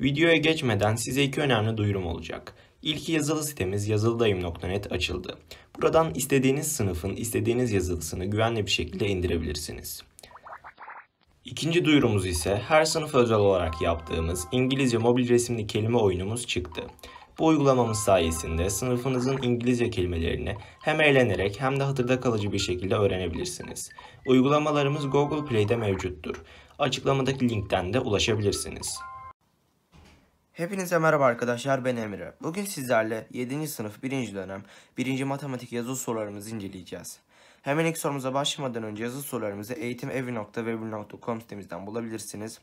Videoya geçmeden size iki önemli duyurum olacak. İlki yazılı sitemiz yazılıdayım.net açıldı. Buradan istediğiniz sınıfın istediğiniz yazılısını güvenli bir şekilde indirebilirsiniz. İkinci duyurumuz ise her sınıf özel olarak yaptığımız İngilizce mobil resimli kelime oyunumuz çıktı. Bu uygulamamız sayesinde sınıfınızın İngilizce kelimelerini hem eğlenerek hem de hatırda kalıcı bir şekilde öğrenebilirsiniz. Uygulamalarımız Google Play'de mevcuttur. Açıklamadaki linkten de ulaşabilirsiniz. Hepinize merhaba arkadaşlar ben Emre. Bugün sizlerle 7. sınıf 1. dönem 1. matematik yazılı sorularımızı inceleyeceğiz. Hemen ilk sorumuza başlamadan önce yazılı sorularımızı eğitimevi.webil.com sitemizden bulabilirsiniz.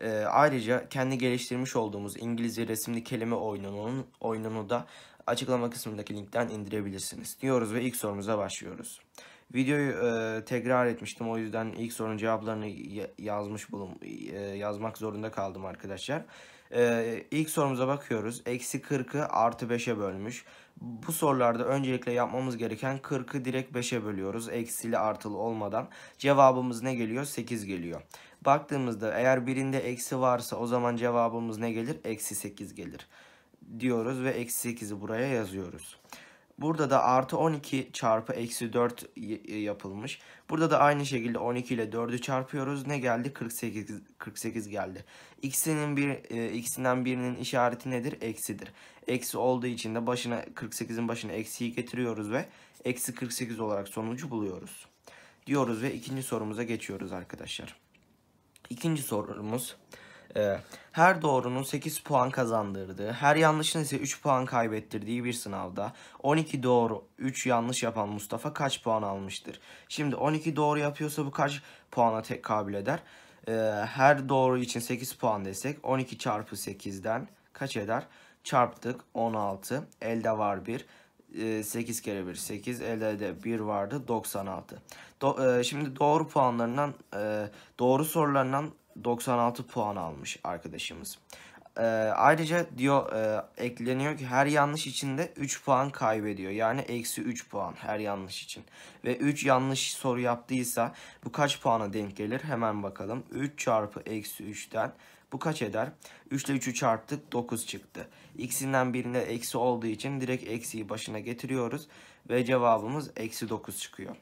Ee, ayrıca kendi geliştirmiş olduğumuz İngilizce resimli kelime oyununun oyununu da açıklama kısmındaki linkten indirebilirsiniz diyoruz ve ilk sorumuza başlıyoruz. Videoyu e, tekrar etmiştim o yüzden ilk sorunun cevaplarını yazmış bulun e, yazmak zorunda kaldım arkadaşlar. Ee, ilk sorumuza bakıyoruz. Eksi 40'ı artı 5'e bölmüş. Bu sorularda öncelikle yapmamız gereken 40'ı direkt 5'e bölüyoruz. Eksili artılı olmadan. Cevabımız ne geliyor? 8 geliyor. Baktığımızda eğer birinde eksi varsa o zaman cevabımız ne gelir? Eksi 8 gelir diyoruz ve eksi 8'i buraya yazıyoruz. Burada da artı 12 çarpı eksi 4 e, yapılmış. Burada da aynı şekilde 12 ile 4'ü çarpıyoruz. Ne geldi? 48, 48 geldi. X'inin bir, e, X'inden birinin işareti nedir? Eksidir. Eksi olduğu için de başına 48'in başına eksiyi getiriyoruz ve eksi 48 olarak sonucu buluyoruz. Diyoruz ve ikinci sorumuza geçiyoruz arkadaşlar. İkinci sorumuz ee, her doğrunun 8 puan kazandırdığı, her yanlışın ise 3 puan kaybettirdiği bir sınavda 12 doğru 3 yanlış yapan Mustafa kaç puan almıştır? Şimdi 12 doğru yapıyorsa bu kaç puana tekabül eder? Ee, her doğru için 8 puan desek 12 çarpı 8'den kaç eder? Çarptık 16 elde var 1. 8 e, kere 1 8 elde de 1 vardı 96. Do e, şimdi doğru puanlarından e, doğru sorularından 96 puan almış arkadaşımız. E, ayrıca diyor e, ekleniyor ki her yanlış için de 3 puan kaybediyor. Yani eksi 3 puan her yanlış için. Ve 3 yanlış soru yaptıysa bu kaç puana denk gelir? Hemen bakalım. 3 çarpı eksi 3'ten bu kaç eder? 3 ile 3'ü çarptık 9 çıktı. X'inden birinde eksi olduğu için direkt eksiyi başına getiriyoruz. Ve cevabımız eksi 9 çıkıyor.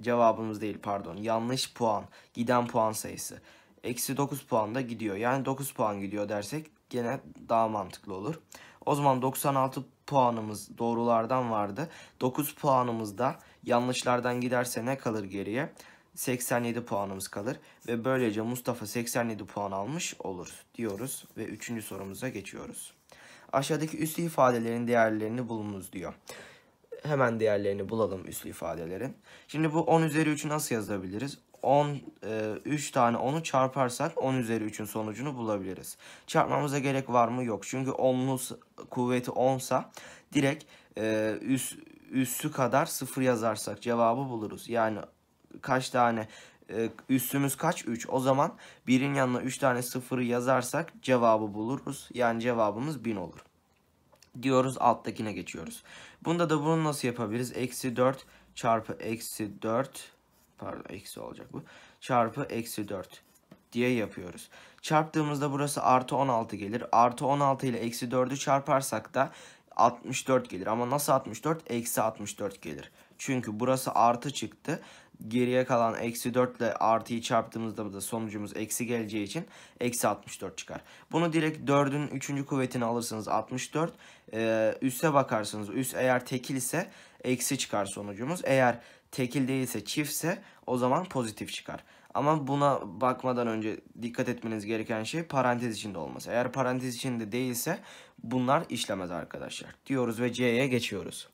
Cevabımız değil pardon yanlış puan giden puan sayısı eksi 9 puan da gidiyor. Yani 9 puan gidiyor dersek gene daha mantıklı olur. O zaman 96 puanımız doğrulardan vardı. 9 puanımız da yanlışlardan giderse ne kalır geriye? 87 puanımız kalır ve böylece Mustafa 87 puan almış olur diyoruz ve 3. sorumuza geçiyoruz. Aşağıdaki üslü ifadelerin değerlerini bulunuz diyor hemen değerlerini bulalım üslü ifadelerin. Şimdi bu 10 üzeri 3'ü nasıl yazabiliriz? 10, e, 3 tane 10'u çarparsak 10 üzeri 3'ün sonucunu bulabiliriz. Çarpmamıza gerek var mı? Yok. Çünkü 10'un kuvveti 10'sa direkt e, üs, üssü kadar 0 yazarsak cevabı buluruz. Yani kaç tane e, üssümüz kaç? 3. O zaman 1'in yanına 3 tane 0'ı yazarsak cevabı buluruz. Yani cevabımız 1000 olur diyoruz alttakine geçiyoruz. Bunda da bunu nasıl yapabiliriz? Eksi 4 çarpı eksi 4 pardon eksi olacak bu. Çarpı eksi 4 diye yapıyoruz. Çarptığımızda burası artı 16 gelir. Artı 16 ile eksi 4'ü çarparsak da 64 gelir. Ama nasıl 64? Eksi 64 gelir. Çünkü burası artı çıktı geriye kalan eksi 4 ile artıyı çarptığımızda da sonucumuz eksi geleceği için eksi 64 çıkar. Bunu direkt 4'ün 3. kuvvetini alırsanız 64. Ee, üste bakarsınız. Üst eğer tekil ise eksi çıkar sonucumuz. Eğer tekil değilse çiftse o zaman pozitif çıkar. Ama buna bakmadan önce dikkat etmeniz gereken şey parantez içinde olması. Eğer parantez içinde değilse bunlar işlemez arkadaşlar. Diyoruz ve C'ye geçiyoruz.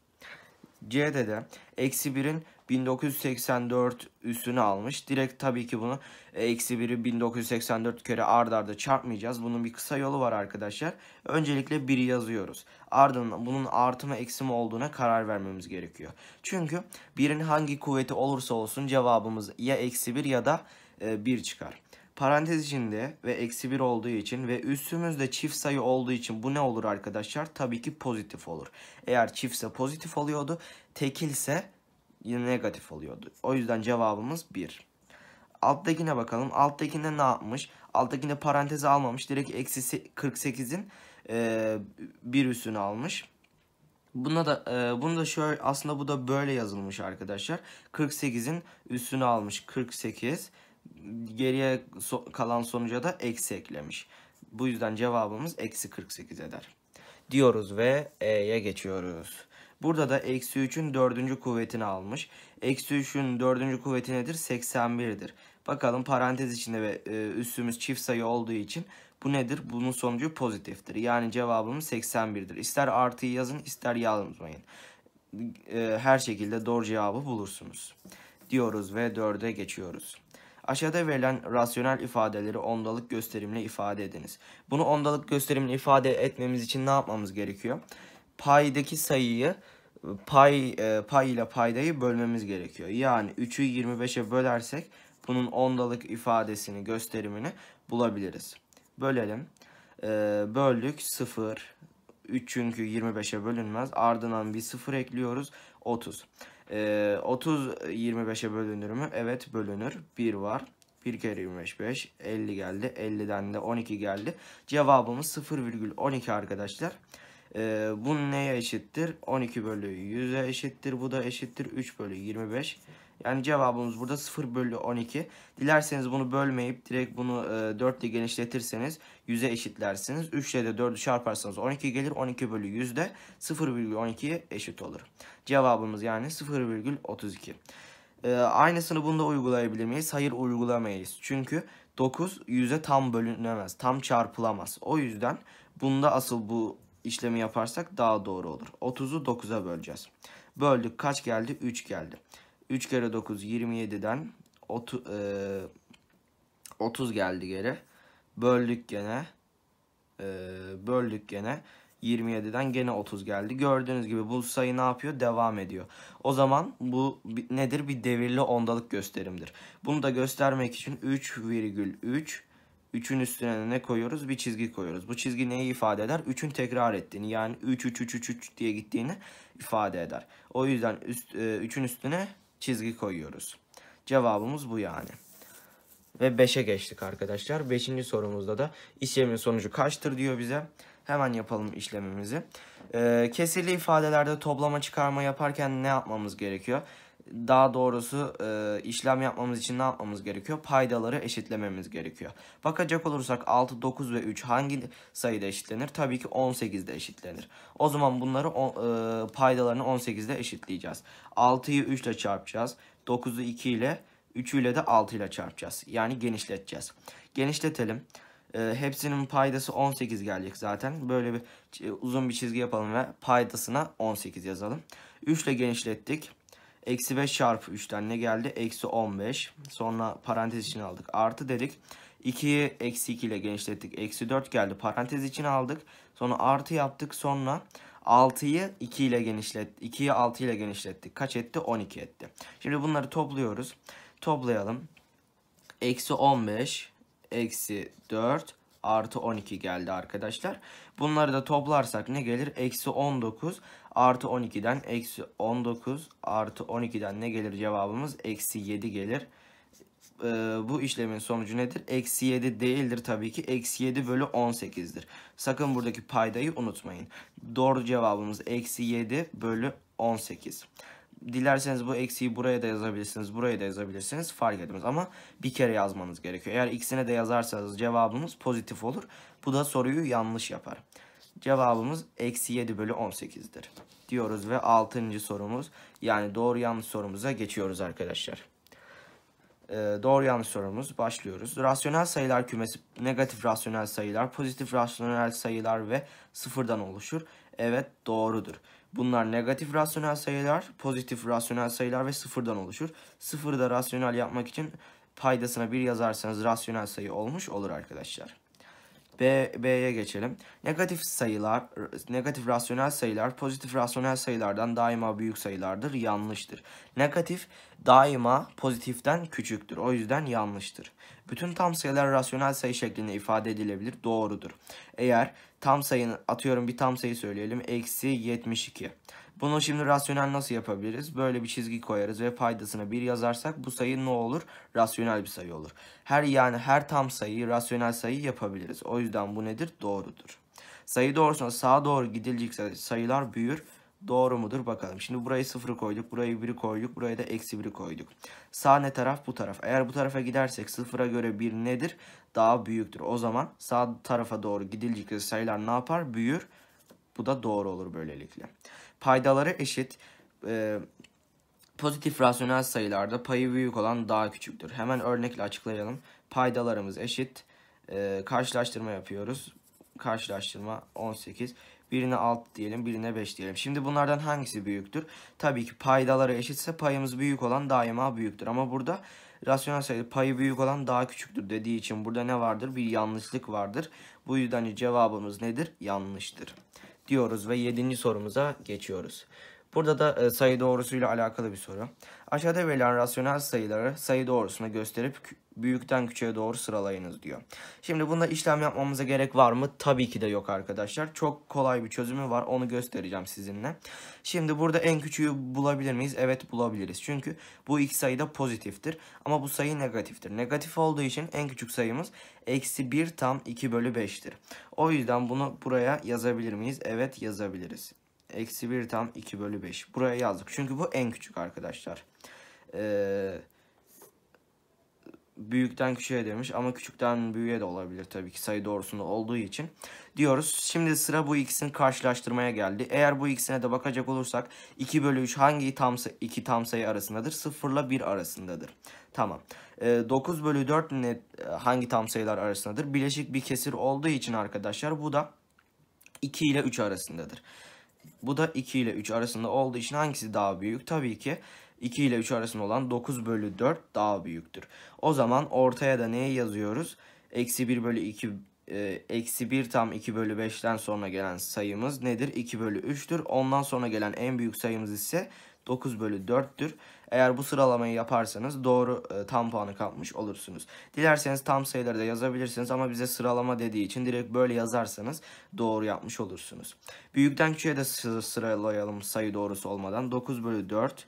C'de de eksi 1'in 1984 üstüne almış. Direkt tabii ki bunu e, eksi 1'i 1984 kere ard arda çarpmayacağız. Bunun bir kısa yolu var arkadaşlar. Öncelikle 1'i yazıyoruz. Ardından bunun artı mı eksi mi olduğuna karar vermemiz gerekiyor. Çünkü 1'in hangi kuvveti olursa olsun cevabımız ya eksi 1 ya da 1 e, çıkar. Parantez içinde ve eksi 1 olduğu için ve üstümüzde çift sayı olduğu için bu ne olur arkadaşlar? Tabii ki pozitif olur. Eğer çiftse pozitif oluyordu. Tekilse yine negatif oluyordu. O yüzden cevabımız 1. Alttakine bakalım. Alttakinde ne yapmış? Alttakinde parantezi almamış. Direkt eksi 48'in e, bir üstünü almış. Buna da e, bunu da şöyle aslında bu da böyle yazılmış arkadaşlar. 48'in üstünü almış 48. Geriye so kalan sonuca da eksi eklemiş. Bu yüzden cevabımız eksi 48 eder. Diyoruz ve E'ye geçiyoruz. Burada da eksi 3'ün dördüncü kuvvetini almış. Eksi 3'ün dördüncü kuvveti nedir? 81'dir. Bakalım parantez içinde ve e, üssümüz çift sayı olduğu için bu nedir? Bunun sonucu pozitiftir. Yani cevabımız 81'dir. İster artıyı yazın ister yazmayın. E, her şekilde doğru cevabı bulursunuz. Diyoruz ve 4'e geçiyoruz. Aşağıda verilen rasyonel ifadeleri ondalık gösterimle ifade ediniz. Bunu ondalık gösterimle ifade etmemiz için ne yapmamız gerekiyor? Paydaki sayıyı pay e, pay ile paydayı bölmemiz gerekiyor. Yani 3'ü 25'e bölersek bunun ondalık ifadesini, gösterimini bulabiliriz. Bölelim. Ee, böldük 0. 3 çünkü 25'e bölünmez. Ardından bir 0 ekliyoruz. 30. Ee, 30 25'e bölünür mü? Evet bölünür. 1 var. 1 kere 25 5. 50 geldi. 50'den de 12 geldi. Cevabımız 0,12 arkadaşlar. E, bu neye eşittir? 12 bölü 100'e eşittir. Bu da eşittir 3 bölü 25. Yani cevabımız burada 0 bölü 12. Dilerseniz bunu bölmeyip direkt bunu e, 4 ile genişletirseniz 100'e eşitlersiniz. 3 ile de 4'ü çarparsanız 12 gelir. 12 bölü 100 de 0,12'ye eşit olur. Cevabımız yani 0,32. E, ee, aynısını bunda uygulayabilir miyiz? Hayır uygulamayız. Çünkü 9 100'e tam bölünemez. Tam çarpılamaz. O yüzden bunda asıl bu işlemi yaparsak daha doğru olur. 30'u 9'a böleceğiz. Böldük kaç geldi? 3 geldi. 3 kere 9 27'den 30, e, 30 geldi geri. Böldük gene. E, böldük gene. 27'den gene 30 geldi. Gördüğünüz gibi bu sayı ne yapıyor? Devam ediyor. O zaman bu nedir? Bir devirli ondalık gösterimdir. Bunu da göstermek için 3,3 3'ün üstüne ne koyuyoruz? Bir çizgi koyuyoruz. Bu çizgi neyi ifade eder? 3'ün tekrar ettiğini yani 3 3 3 3 3 diye gittiğini ifade eder. O yüzden 3'ün üst, e, üçün üstüne çizgi koyuyoruz. Cevabımız bu yani. Ve 5'e geçtik arkadaşlar. 5. sorumuzda da işlemin sonucu kaçtır diyor bize. Hemen yapalım işlemimizi. Ee, kesirli ifadelerde toplama çıkarma yaparken ne yapmamız gerekiyor? daha doğrusu e, işlem yapmamız için ne yapmamız gerekiyor? Paydaları eşitlememiz gerekiyor. Bakacak olursak 6, 9 ve 3 hangi sayıda eşitlenir? Tabii ki 18'de eşitlenir. O zaman bunları on, e, paydalarını 18'de eşitleyeceğiz. 6'yı 3 ile çarpacağız. 9'u 2 ile 3'ü ile de 6 ile çarpacağız. Yani genişleteceğiz. Genişletelim. E, hepsinin paydası 18 gelecek zaten. Böyle bir e, uzun bir çizgi yapalım ve paydasına 18 yazalım. 3 ile genişlettik. Eksi 5 çarpı 3'ten ne geldi? Eksi 15. Sonra parantez için aldık. Artı dedik. 2'yi eksi 2 ile genişlettik. Eksi 4 geldi. Parantez için aldık. Sonra artı yaptık. Sonra 6'yı 2 ile genişlet 2'yi 6 ile genişlettik. Kaç etti? 12 etti. Şimdi bunları topluyoruz. Toplayalım. Eksi 15 eksi 4 artı 12 geldi arkadaşlar. Bunları da toplarsak ne gelir? Eksi 19 Artı 12'den eksi 19 artı 12'den ne gelir cevabımız? Eksi 7 gelir. Ee, bu işlemin sonucu nedir? Eksi 7 değildir tabii ki. Eksi 7 bölü 18'dir. Sakın buradaki paydayı unutmayın. Doğru cevabımız eksi 7 bölü 18. Dilerseniz bu eksiyi buraya da yazabilirsiniz, buraya da yazabilirsiniz fark etmez. Ama bir kere yazmanız gerekiyor. Eğer ikisine de yazarsanız cevabımız pozitif olur. Bu da soruyu yanlış yapar. Cevabımız eksi 7 bölü 18'dir diyoruz ve 6. sorumuz yani doğru yanlış sorumuza geçiyoruz arkadaşlar. Ee, doğru yanlış sorumuz başlıyoruz. Rasyonel sayılar kümesi negatif rasyonel sayılar, pozitif rasyonel sayılar ve sıfırdan oluşur. Evet doğrudur. Bunlar negatif rasyonel sayılar, pozitif rasyonel sayılar ve sıfırdan oluşur. Sıfırı da rasyonel yapmak için paydasına bir yazarsanız rasyonel sayı olmuş olur arkadaşlar. B, B'ye geçelim. Negatif sayılar, negatif rasyonel sayılar pozitif rasyonel sayılardan daima büyük sayılardır. Yanlıştır. Negatif daima pozitiften küçüktür. O yüzden yanlıştır. Bütün tam sayılar rasyonel sayı şeklinde ifade edilebilir. Doğrudur. Eğer tam sayının atıyorum bir tam sayı söyleyelim. Eksi 72. Bunu şimdi rasyonel nasıl yapabiliriz? Böyle bir çizgi koyarız ve paydasına 1 yazarsak bu sayı ne olur? Rasyonel bir sayı olur. Her yani her tam sayıyı rasyonel sayı yapabiliriz. O yüzden bu nedir? Doğrudur. Sayı doğrusuna sağa doğru gidilecekse sayılar büyür. Doğru mudur bakalım. Şimdi burayı sıfırı koyduk, burayı biri koyduk, buraya da eksi biri koyduk. Sağ ne taraf? Bu taraf. Eğer bu tarafa gidersek sıfıra göre bir nedir? Daha büyüktür. O zaman sağ tarafa doğru gidilecekse sayılar ne yapar? Büyür. Bu da doğru olur böylelikle paydaları eşit e, pozitif rasyonel sayılarda payı büyük olan daha küçüktür. Hemen örnekle açıklayalım. Paydalarımız eşit. E, karşılaştırma yapıyoruz. Karşılaştırma 18. Birine 6 diyelim, birine 5 diyelim. Şimdi bunlardan hangisi büyüktür? Tabii ki paydaları eşitse payımız büyük olan daima büyüktür. Ama burada rasyonel sayı payı büyük olan daha küçüktür dediği için burada ne vardır? Bir yanlışlık vardır. Bu yüzden cevabımız nedir? Yanlıştır diyoruz ve 7. sorumuza geçiyoruz. Burada da e, sayı doğrusuyla alakalı bir soru. Aşağıda verilen rasyonel sayıları sayı doğrusuna gösterip büyükten küçüğe doğru sıralayınız diyor. Şimdi bunda işlem yapmamıza gerek var mı? Tabii ki de yok arkadaşlar. Çok kolay bir çözümü var. Onu göstereceğim sizinle. Şimdi burada en küçüğü bulabilir miyiz? Evet bulabiliriz. Çünkü bu iki sayı da pozitiftir. Ama bu sayı negatiftir. Negatif olduğu için en küçük sayımız eksi 1 tam 2 bölü 5'tir. O yüzden bunu buraya yazabilir miyiz? Evet yazabiliriz. Eksi 1 tam 2 bölü 5. Buraya yazdık. Çünkü bu en küçük arkadaşlar. Eee büyükten küçüğe demiş ama küçükten büyüğe de olabilir tabii ki sayı doğrusunda olduğu için diyoruz. Şimdi sıra bu ikisini karşılaştırmaya geldi. Eğer bu ikisine de bakacak olursak 2 bölü 3 hangi tam, iki tam sayı arasındadır? 0 ile 1 arasındadır. Tamam. E, ee, 9 bölü 4 ne, hangi tam sayılar arasındadır? Bileşik bir kesir olduğu için arkadaşlar bu da 2 ile 3 arasındadır. Bu da 2 ile 3 arasında olduğu için hangisi daha büyük? Tabii ki 2 ile 3 arasında olan 9 bölü 4 daha büyüktür. O zaman ortaya da neyi yazıyoruz? Eksi 1 bölü 2 e, eksi 1 tam 2 bölü 5'ten sonra gelen sayımız nedir? 2 bölü 3'tür. Ondan sonra gelen en büyük sayımız ise 9 bölü 4'tür. Eğer bu sıralamayı yaparsanız doğru e, tam puanı kapmış olursunuz. Dilerseniz tam sayıları da yazabilirsiniz ama bize sıralama dediği için direkt böyle yazarsanız doğru yapmış olursunuz. Büyükten küçüğe de sıralayalım sayı doğrusu olmadan. 9 bölü 4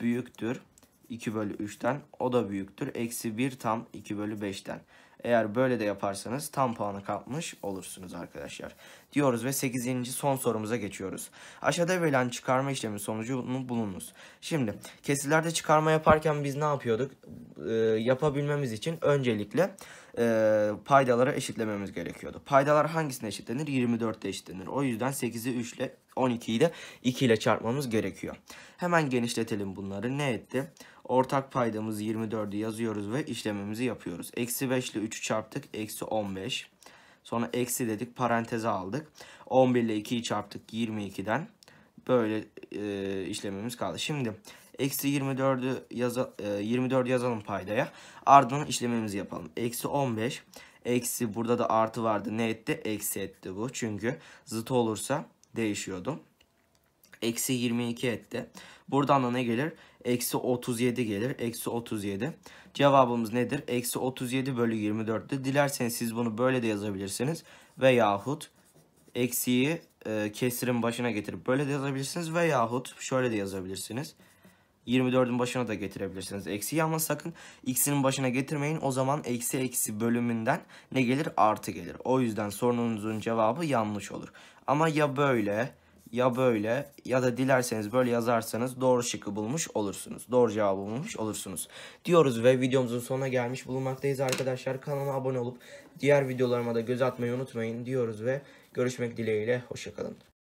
büyüktür 2 bölü 3'ten. O da büyüktür. Eksi 1 tam 2 bölü 5'ten. Eğer böyle de yaparsanız tam puanı kapmış olursunuz arkadaşlar. Diyoruz ve 8. son sorumuza geçiyoruz. Aşağıda verilen çıkarma işlemi sonucunu bulunuz. Şimdi kesirlerde çıkarma yaparken biz ne yapıyorduk? Ee, yapabilmemiz için öncelikle e, paydalara eşitlememiz gerekiyordu. Paydalar hangisine eşitlenir? 24'te eşitlenir. O yüzden 8'i 3 ile 12'yi de 2 ile çarpmamız gerekiyor. Hemen genişletelim bunları. Ne etti? Ortak paydamız 24'ü yazıyoruz ve işlemimizi yapıyoruz. Eksi 5 ile 3'ü çarptık. Eksi 15. Sonra eksi dedik. Paranteze aldık. 11 ile 2'yi çarptık 22'den. Böyle e, işlemimiz kaldı. Şimdi Eksi 24'ü yaza, e, 24 yazalım paydaya. Ardından işlemimizi yapalım. Eksi 15. Eksi burada da artı vardı. Ne etti? Eksi etti bu. Çünkü zıt olursa değişiyordu. Eksi 22 etti. Buradan da ne gelir? Eksi 37 gelir. Eksi 37. Cevabımız nedir? Eksi 37 bölü 24'tü. Dilerseniz siz bunu böyle de yazabilirsiniz. Veyahut eksiyi e, kesirin başına getirip böyle de yazabilirsiniz. Veyahut şöyle de yazabilirsiniz. 24'ün başına da getirebilirsiniz eksiyi ama sakın x'inin başına getirmeyin. O zaman eksi eksi bölümünden ne gelir? Artı gelir. O yüzden sorununuzun cevabı yanlış olur. Ama ya böyle ya böyle ya da dilerseniz böyle yazarsanız doğru şıkkı bulmuş olursunuz. Doğru cevabı bulmuş olursunuz. Diyoruz ve videomuzun sonuna gelmiş bulunmaktayız arkadaşlar. Kanalıma abone olup diğer videolarıma da göz atmayı unutmayın diyoruz ve görüşmek dileğiyle. Hoşçakalın.